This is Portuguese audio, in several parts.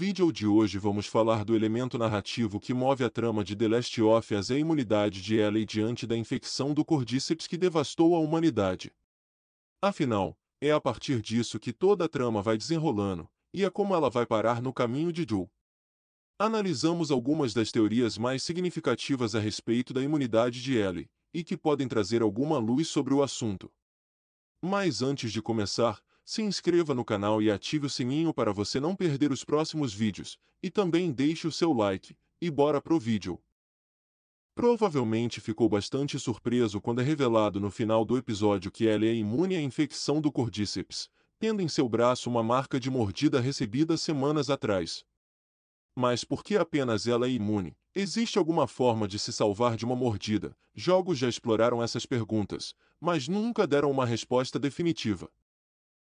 vídeo de hoje vamos falar do elemento narrativo que move a trama de The Last of Us e a imunidade de Ellie diante da infecção do Cordyceps que devastou a humanidade. Afinal, é a partir disso que toda a trama vai desenrolando, e é como ela vai parar no caminho de Joel. Analisamos algumas das teorias mais significativas a respeito da imunidade de Ellie, e que podem trazer alguma luz sobre o assunto. Mas antes de começar, se inscreva no canal e ative o sininho para você não perder os próximos vídeos, e também deixe o seu like, e bora pro vídeo. Provavelmente ficou bastante surpreso quando é revelado no final do episódio que ela é imune à infecção do cordíceps, tendo em seu braço uma marca de mordida recebida semanas atrás. Mas por que apenas ela é imune? Existe alguma forma de se salvar de uma mordida? Jogos já exploraram essas perguntas, mas nunca deram uma resposta definitiva.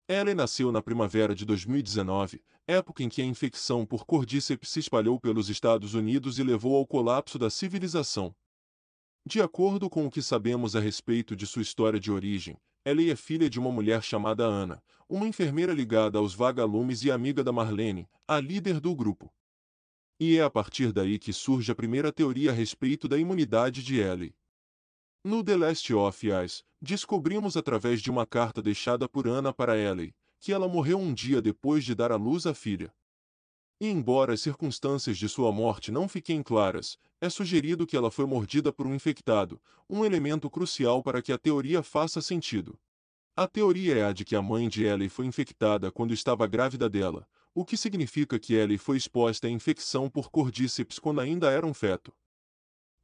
Ellen nasceu na primavera de 2019, época em que a infecção por cordíceps se espalhou pelos Estados Unidos e levou ao colapso da civilização. De acordo com o que sabemos a respeito de sua história de origem, Ellie é filha de uma mulher chamada Ana, uma enfermeira ligada aos vagalumes e amiga da Marlene, a líder do grupo. E é a partir daí que surge a primeira teoria a respeito da imunidade de Ellie. No The Last of Us, descobrimos através de uma carta deixada por Anna para Ellie, que ela morreu um dia depois de dar à luz à filha. E embora as circunstâncias de sua morte não fiquem claras, é sugerido que ela foi mordida por um infectado, um elemento crucial para que a teoria faça sentido. A teoria é a de que a mãe de Ellie foi infectada quando estava grávida dela, o que significa que Ellie foi exposta à infecção por cordíceps quando ainda era um feto.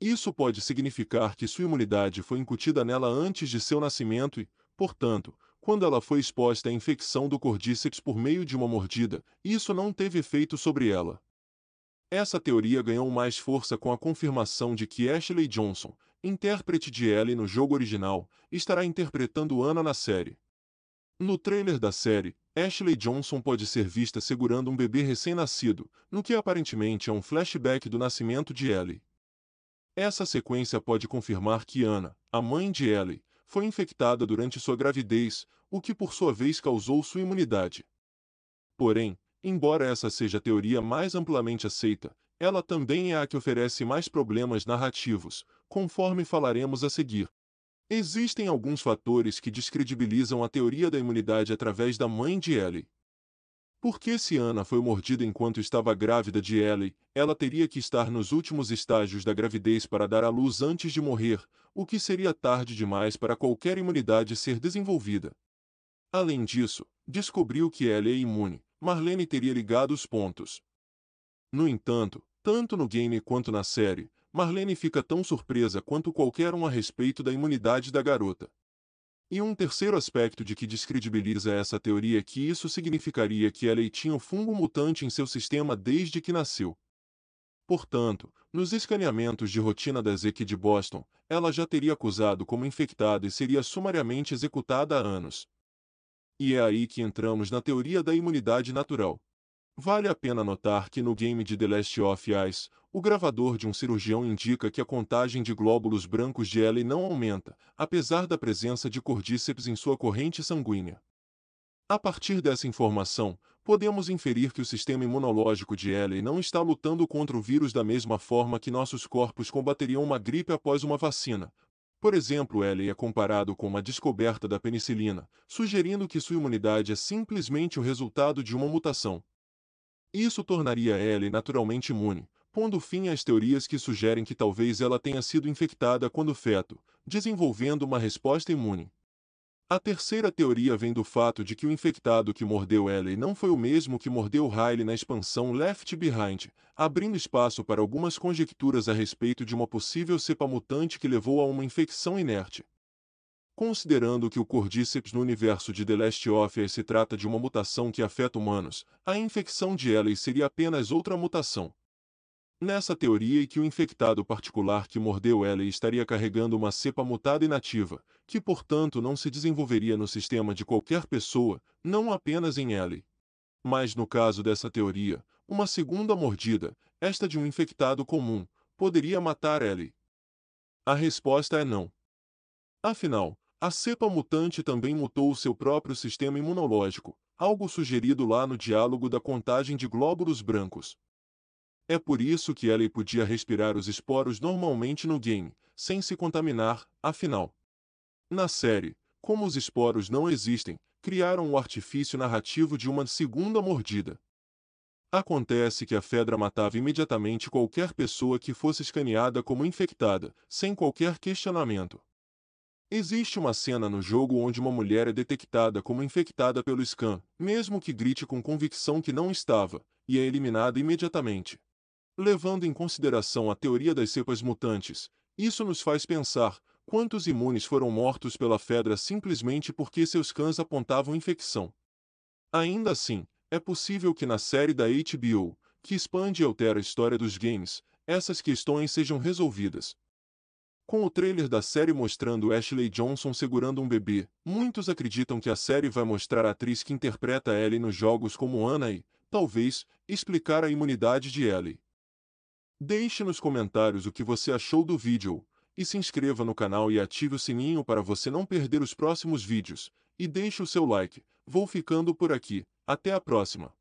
Isso pode significar que sua imunidade foi incutida nela antes de seu nascimento e, portanto, quando ela foi exposta à infecção do cordíceps por meio de uma mordida, isso não teve efeito sobre ela. Essa teoria ganhou mais força com a confirmação de que Ashley Johnson, intérprete de Ellie no jogo original, estará interpretando Anna na série. No trailer da série, Ashley Johnson pode ser vista segurando um bebê recém-nascido, no que aparentemente é um flashback do nascimento de Ellie. Essa sequência pode confirmar que Ana, a mãe de Ellie, foi infectada durante sua gravidez, o que por sua vez causou sua imunidade. Porém, embora essa seja a teoria mais amplamente aceita, ela também é a que oferece mais problemas narrativos, conforme falaremos a seguir. Existem alguns fatores que descredibilizam a teoria da imunidade através da mãe de Ellie, porque se Ana foi mordida enquanto estava grávida de Ellie, ela teria que estar nos últimos estágios da gravidez para dar à luz antes de morrer, o que seria tarde demais para qualquer imunidade ser desenvolvida. Além disso, descobriu que Ellie é imune, Marlene teria ligado os pontos. No entanto, tanto no game quanto na série, Marlene fica tão surpresa quanto qualquer um a respeito da imunidade da garota. E um terceiro aspecto de que descredibiliza essa teoria é que isso significaria que ela tinha o fungo mutante em seu sistema desde que nasceu. Portanto, nos escaneamentos de rotina da ZEC de Boston, ela já teria acusado como infectada e seria sumariamente executada há anos. E é aí que entramos na teoria da imunidade natural. Vale a pena notar que no game de The Last of Us, o gravador de um cirurgião indica que a contagem de glóbulos brancos de Ellie não aumenta, apesar da presença de cordíceps em sua corrente sanguínea. A partir dessa informação, podemos inferir que o sistema imunológico de Ellie não está lutando contra o vírus da mesma forma que nossos corpos combateriam uma gripe após uma vacina. Por exemplo, Ellie é comparado com uma descoberta da penicilina, sugerindo que sua imunidade é simplesmente o resultado de uma mutação. Isso tornaria Ellie naturalmente imune, pondo fim às teorias que sugerem que talvez ela tenha sido infectada quando feto, desenvolvendo uma resposta imune. A terceira teoria vem do fato de que o infectado que mordeu Ellie não foi o mesmo que mordeu Riley na expansão Left Behind, abrindo espaço para algumas conjecturas a respeito de uma possível cepa mutante que levou a uma infecção inerte. Considerando que o cordíceps no universo de The Last of Us se trata de uma mutação que afeta humanos, a infecção de Ellie seria apenas outra mutação. Nessa teoria é que o infectado particular que mordeu Ellie estaria carregando uma cepa mutada inativa, que portanto não se desenvolveria no sistema de qualquer pessoa, não apenas em Ellie. Mas no caso dessa teoria, uma segunda mordida, esta de um infectado comum, poderia matar Ellie. A resposta é não. Afinal, a cepa mutante também mutou o seu próprio sistema imunológico, algo sugerido lá no diálogo da contagem de glóbulos brancos. É por isso que ela podia respirar os esporos normalmente no game, sem se contaminar, afinal. Na série, como os esporos não existem, criaram o artifício narrativo de uma segunda mordida. Acontece que a Fedra matava imediatamente qualquer pessoa que fosse escaneada como infectada, sem qualquer questionamento. Existe uma cena no jogo onde uma mulher é detectada como infectada pelo scan, mesmo que grite com convicção que não estava, e é eliminada imediatamente. Levando em consideração a teoria das cepas mutantes, isso nos faz pensar quantos imunes foram mortos pela Fedra simplesmente porque seus cãs apontavam infecção. Ainda assim, é possível que na série da HBO, que expande e altera a história dos games, essas questões sejam resolvidas, com o trailer da série mostrando Ashley Johnson segurando um bebê, muitos acreditam que a série vai mostrar a atriz que interpreta Ellie nos jogos como Anna e, talvez, explicar a imunidade de Ellie. Deixe nos comentários o que você achou do vídeo, e se inscreva no canal e ative o sininho para você não perder os próximos vídeos, e deixe o seu like, vou ficando por aqui, até a próxima!